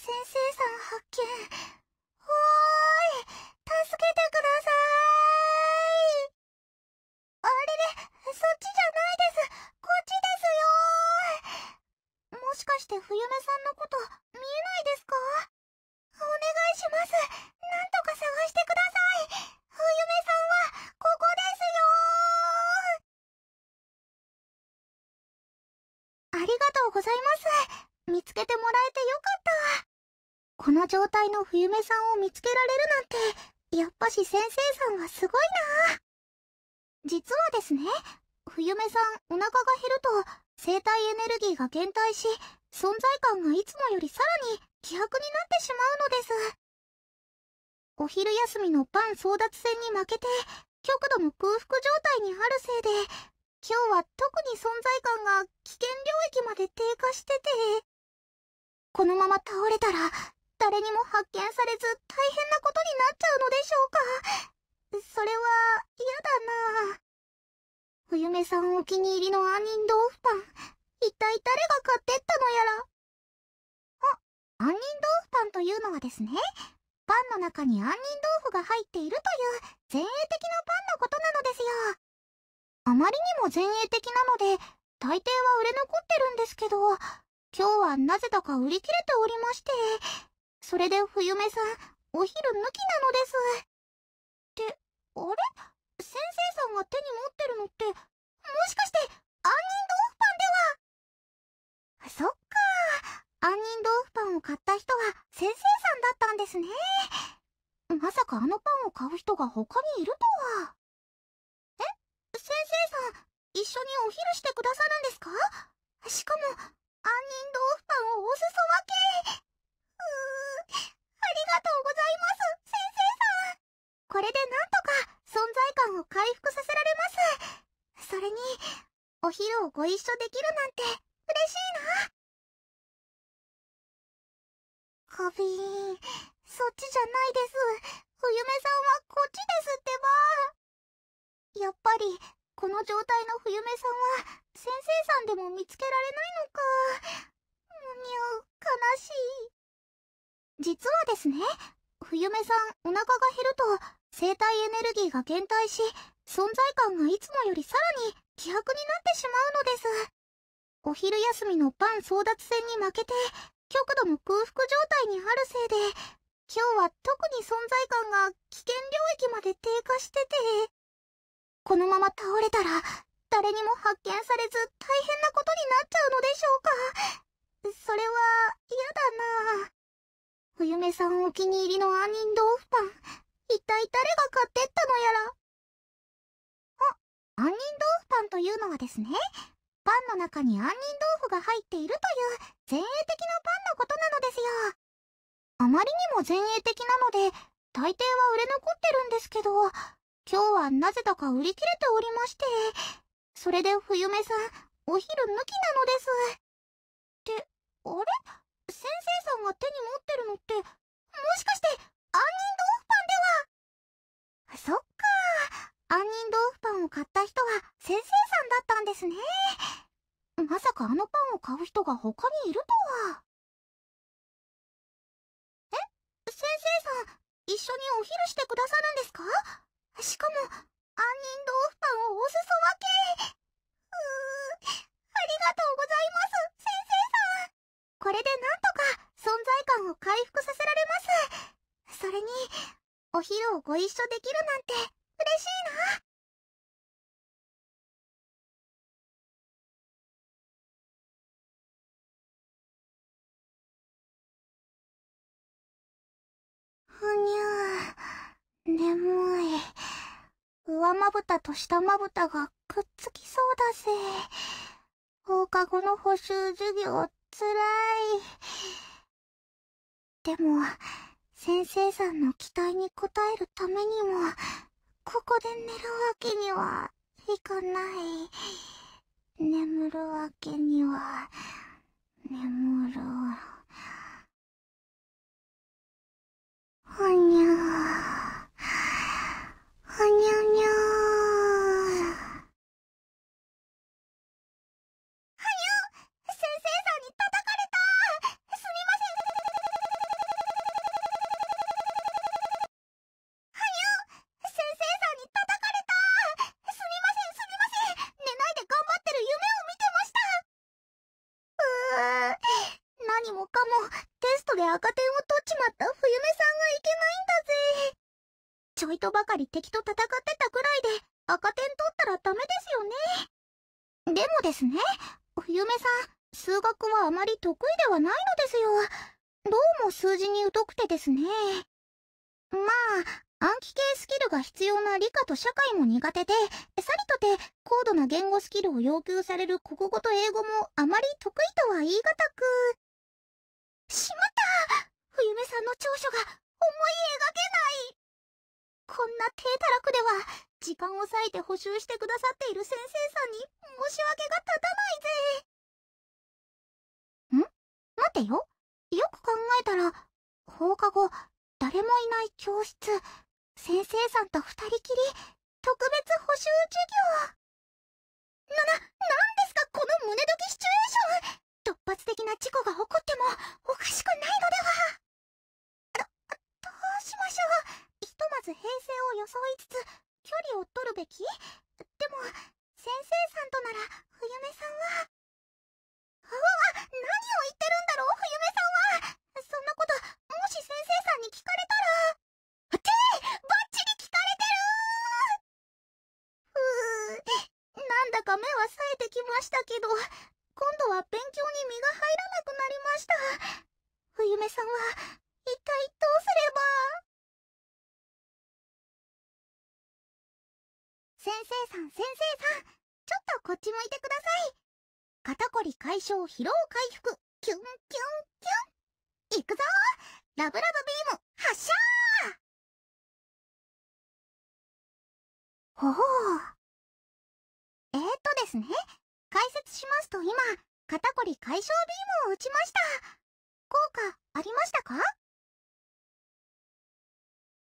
先生さん発見。おーい、助けてください。あれれ、そっちじゃないです。こっちですよもしかして冬目さんのこと見えないですかお願いします。なんとか探してください。冬目さんは、ここですよありがとうございます。見つけてもらえてよかった。この状態の冬目さんを見つけられるなんて、やっぱし先生さんはすごいな実はですね、冬目さんお腹が減ると、生体エネルギーが減退し、存在感がいつもよりさらに希薄になってしまうのです。お昼休みのパン争奪戦に負けて、極度の空腹状態にあるせいで、今日は特に存在感が危険領域まで低下してて、このまま倒れたら誰にも発見されず大変なことになっちゃうのでしょうか。それは、嫌だなお嫁さんお気に入りの杏仁豆腐パン、一体誰が買ってったのやら。あ、杏仁豆腐パンというのはですね、パンの中に杏仁豆腐が入っているという前衛的なパンのことなのですよ。あまりにも前衛的なので、大抵は売れ残ってるんですけど、今日はなぜだか売り切れておりまして、それで冬目さん、お昼抜きなのです。って、あれ先生さんが手に持ってるのって、もしかして、杏仁豆腐パンではそっか。杏仁豆腐パンを買った人は先生さんだったんですね。まさかあのパンを買う人が他にいるとは。え先生さん、一緒にお昼してくださるんですかしかも、杏仁豆腐パンをおすそ分け。うー回復させられますそれにお昼をご一緒できるなんて嬉しいな花瓶そっちじゃないですお嫁さんはこっちですってばやっぱりこの状態の冬目さんは先生さんでも見つけられないのかむにう。悲しい実はですね冬目さんお腹が減ると生体エネルギーが減退し、存在感がいつもよりさらに希薄になってしまうのです。お昼休みのパン争奪戦に負けて、極度の空腹状態にあるせいで、今日は特に存在感が危険領域まで低下してて、このまま倒れたら、誰にも発見されず大変なことになっちゃうのでしょうか。それは、嫌だなぁ。お嫁さんお気に入りの杏仁豆腐パン。体誰が買ってったのやら。あ、杏仁豆腐パンというのはですね、パンの中に杏仁豆腐が入っているという前衛的なパンのことなのですよ。あまりにも前衛的なので、大抵は売れ残ってるんですけど、今日はなぜだか売り切れておりまして、それで冬目さん、お昼抜きなのです。って、あれ先生さんが手に持ってるのって、もしかして、杏仁そっか。杏仁豆腐パンを買った人は先生さんだったんですね。まさかあのパンを買う人が他にいるとは。え先生さん、一緒にお昼してくださるんですかしかも、杏仁豆腐パンをおすそ分け。うー、ありがとうございます、先生さん。これでなんとか存在感を回復させられます。それに、お昼をご一緒できるなんて嬉しいな。ふにゃ眠い。上まぶたと下まぶたがくっつきそうだぜ。放課後の補習授業つらい。でも、先生さんの期待に応えるためにも、ここで寝るわけにはいかない。眠るわけには、眠る。テストで赤点を取っちまった冬目さんがいけないんだぜ。ちょいとばかり敵と戦ってたくらいで赤点取ったらダメですよね。でもですね、冬目さん、数学はあまり得意ではないのですよ。どうも数字に疎くてですね。まあ、暗記系スキルが必要な理科と社会も苦手で、さりとて高度な言語スキルを要求される国語と英語もあまり得意とは言い難く。しまった冬目さんの長所が思い描けないこんな手たらくでは時間を割いて補習してくださっている先生さんに申し訳が立たないぜん待てよよく考えたら放課後誰もいない教室先生さんと二人きり特別補習授業な、な、何ですかこの胸どきシチュエーション突発的な事故が起こべきでも、先生さんとなら、冬目さんは。うわ何を言ってるんだろう、冬目さんはそんなこと、もし先生さんに聞かれたら。ってバッチリ聞かれてるふう、なんだか目は冴えてきましたけど、今度は勉強に身が入らなくなりました。冬目さんは、一体どうすれば。先生さん、先生さん、ちょっとこっち向いてください。肩こり解消、疲労回復、キュンキュンキュン。いくぞラブラブビーム、発射ほほえー、っとですね、解説しますと今、肩こり解消ビームを打ちました。効果ありましたか